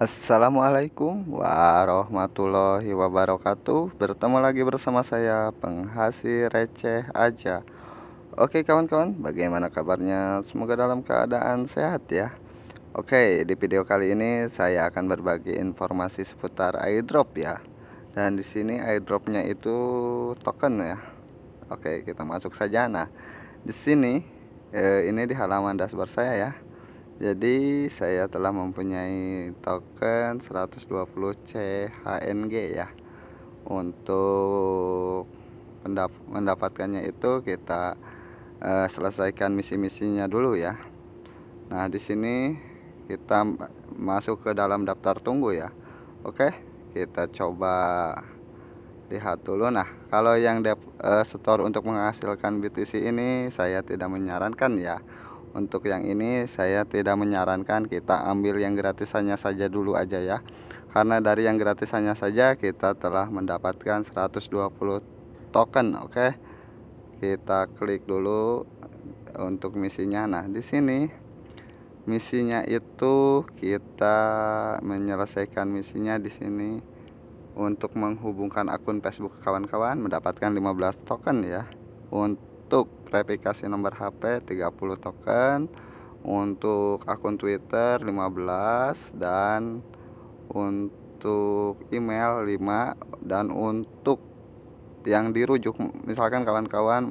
Assalamualaikum warahmatullahi wabarakatuh Bertemu lagi bersama saya penghasil receh aja Oke kawan-kawan bagaimana kabarnya semoga dalam keadaan sehat ya Oke di video kali ini saya akan berbagi informasi seputar airdrop ya Dan di sini airdropnya itu token ya Oke kita masuk saja nah di sini eh, ini di halaman dashboard saya ya jadi saya telah mempunyai token 120 CHNG ya untuk mendapatkannya itu kita uh, selesaikan misi-misinya dulu ya nah di sini kita masuk ke dalam daftar tunggu ya oke kita coba lihat dulu nah kalau yang dep, uh, store untuk menghasilkan BTC ini saya tidak menyarankan ya untuk yang ini saya tidak menyarankan kita ambil yang gratisannya saja dulu aja ya karena dari yang gratisannya saja kita telah mendapatkan 120 token oke okay? kita klik dulu untuk misinya nah di sini misinya itu kita menyelesaikan misinya di sini untuk menghubungkan akun Facebook kawan-kawan mendapatkan 15 token ya untuk replikasi nomor HP 30 token untuk akun Twitter 15 dan untuk email 5 dan untuk yang dirujuk misalkan kawan-kawan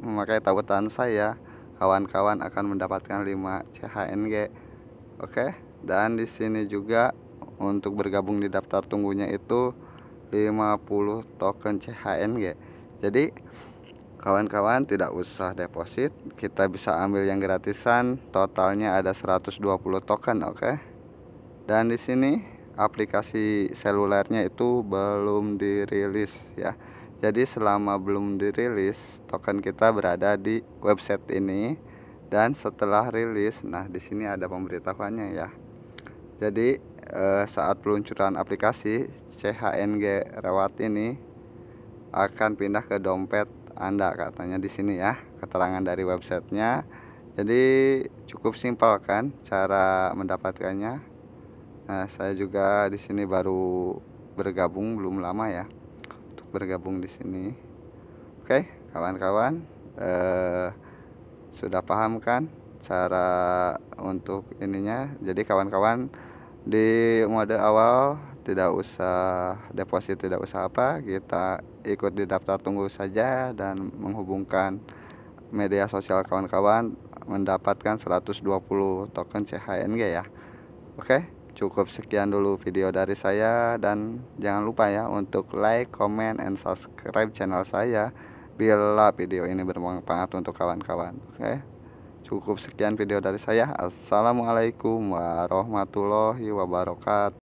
memakai tautan saya kawan-kawan akan mendapatkan 5 CHNG oke dan di sini juga untuk bergabung di daftar tunggunya itu 50 token CHNG jadi kawan-kawan tidak usah deposit kita bisa ambil yang gratisan totalnya ada 120 token oke okay? dan di sini aplikasi selulernya itu belum dirilis ya jadi selama belum dirilis token kita berada di website ini dan setelah rilis nah di sini ada pemberitahuannya ya jadi eh, saat peluncuran aplikasi CHNG Rewat ini akan pindah ke dompet anda katanya di sini ya keterangan dari websitenya jadi cukup simpel kan cara mendapatkannya nah saya juga di sini baru bergabung belum lama ya untuk bergabung di sini oke kawan-kawan eh, sudah paham kan cara untuk ininya jadi kawan-kawan di mode awal tidak usah deposit tidak usah apa kita ikut di daftar tunggu saja dan menghubungkan media sosial kawan-kawan mendapatkan 120 token CHNG ya oke cukup sekian dulu video dari saya dan jangan lupa ya untuk like comment and subscribe channel saya bila video ini bermanfaat untuk kawan-kawan oke Cukup sekian video dari saya. Assalamualaikum warahmatullahi wabarakatuh.